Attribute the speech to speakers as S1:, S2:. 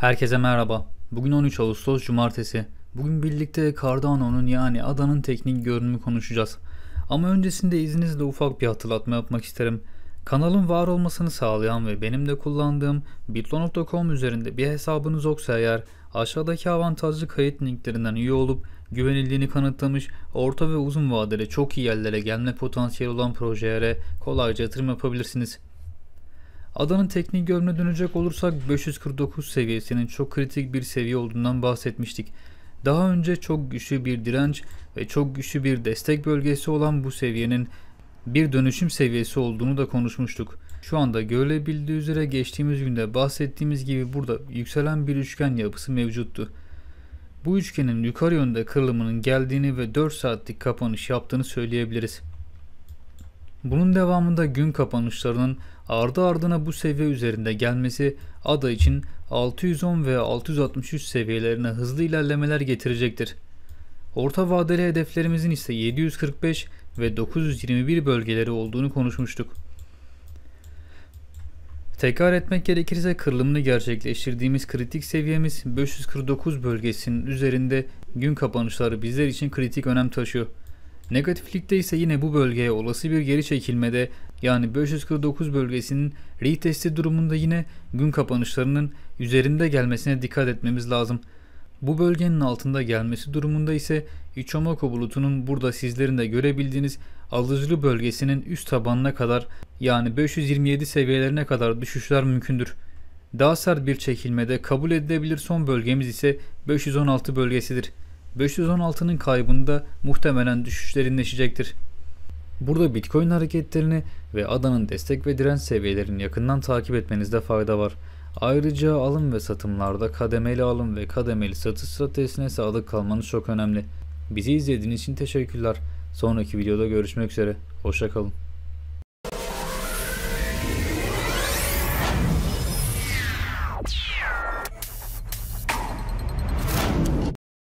S1: Herkese merhaba. Bugün 13 Ağustos Cumartesi. Bugün birlikte Cardano'nun yani adanın teknik görünümü konuşacağız. Ama öncesinde izninizle ufak bir hatırlatma yapmak isterim. Kanalın var olmasını sağlayan ve benim de kullandığım bitlon.com üzerinde bir hesabınız yoksa eğer aşağıdaki avantajlı kayıt linklerinden üye olup güvenildiğini kanıtlamış, orta ve uzun vadede çok iyi yerlere gelme potansiyeli olan projelere kolayca yatırım yapabilirsiniz. Adanın teknik görününe dönecek olursak 549 seviyesinin çok kritik bir seviye olduğundan bahsetmiştik. Daha önce çok güçlü bir direnç ve çok güçlü bir destek bölgesi olan bu seviyenin bir dönüşüm seviyesi olduğunu da konuşmuştuk. Şu anda görülebildiği üzere geçtiğimiz günde bahsettiğimiz gibi burada yükselen bir üçgen yapısı mevcuttu. Bu üçgenin yukarı yönde kırılımının geldiğini ve 4 saatlik kapanış yaptığını söyleyebiliriz. Bunun devamında gün kapanışlarının ardı ardına bu seviye üzerinde gelmesi ada için 610 ve 663 seviyelerine hızlı ilerlemeler getirecektir. Orta vadeli hedeflerimizin ise 745 ve 921 bölgeleri olduğunu konuşmuştuk. Tekrar etmek gerekirse kırılımını gerçekleştirdiğimiz kritik seviyemiz 549 bölgesinin üzerinde gün kapanışları bizler için kritik önem taşıyor. Negatiflikte ise yine bu bölgeye olası bir geri çekilmede yani 549 bölgesinin retesti durumunda yine gün kapanışlarının üzerinde gelmesine dikkat etmemiz lazım. Bu bölgenin altında gelmesi durumunda ise Ichomoko bulutunun burada sizlerin de görebildiğiniz alıcılı bölgesinin üst tabanına kadar yani 527 seviyelerine kadar düşüşler mümkündür. Daha sert bir çekilmede kabul edilebilir son bölgemiz ise 516 bölgesidir. 516'nın kaybında muhtemelen düşüş derinleşecektir. Burada Bitcoin hareketlerini ve adanın destek ve direnç seviyelerini yakından takip etmenizde fayda var. Ayrıca alım ve satımlarda kademeli alım ve kademeli satış stratejisine sadık kalmanız çok önemli. Bizi izlediğiniz için teşekkürler. Sonraki videoda görüşmek üzere. Hoşçakalın.